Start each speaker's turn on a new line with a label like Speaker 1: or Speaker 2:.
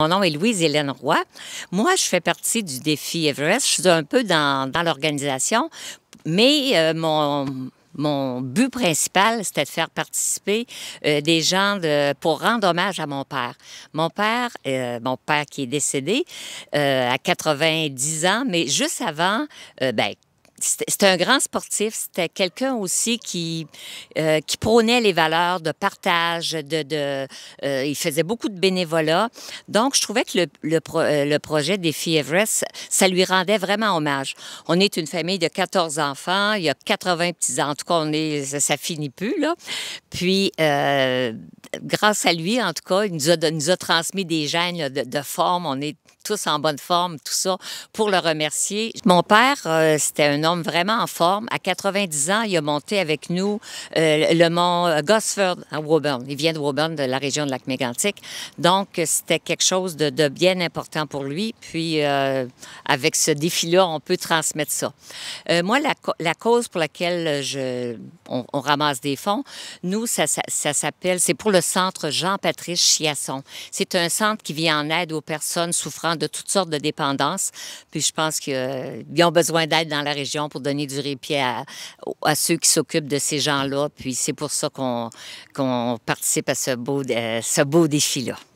Speaker 1: Mon nom est Louise-Hélène Roy. Moi, je fais partie du défi Everest. Je suis un peu dans, l'organisation, mais euh, mon, mon but principal, c'était de faire participer euh, des gens de, pour rendre hommage à mon père. Mon père, euh, mon père qui est décédé à 90 ans, mais juste avant, ben, c'était un grand sportif, c'était quelqu'un aussi qui, euh, qui prônait les valeurs de partage, de, de euh, il faisait beaucoup de bénévolat. Donc, je trouvais que le, le, pro, euh, projet Défi Everest, ça lui rendait vraiment hommage. On est une famille de 14 enfants, il y a 80 petits, en tout cas, on est, ça, ça finit plus, là. Puis, grâce à lui, en tout cas, il nous a, transmis des gènes de, forme. On est tous en bonne forme, tout ça, pour le remercier. Mon père, euh, c'était un homme vraiment en forme. À 90 ans, il a monté avec nous euh, le mont euh, Gosford à Woburn. Il vient de Woburn, de la région de Lac-Mégantic. Donc, c'était quelque chose de, bien important pour lui. Puis, avec ce défi-là, on peut transmettre ça. moi, la, cause pour laquelle je, on, ramasse des fonds, nous, ça, ça s'appelle, c'est pour le centre Jean-Patrice Chiasson. C'est un centre qui vient en aide aux personnes souffrant de toutes sortes de dépendances. Puis je pense qu'ils euh, ont besoin d'aide dans la région pour donner du répit à, ceux qui s'occupent de ces gens-là. Puis c'est pour ça qu'on participe à ce beau, ce beau défi-là.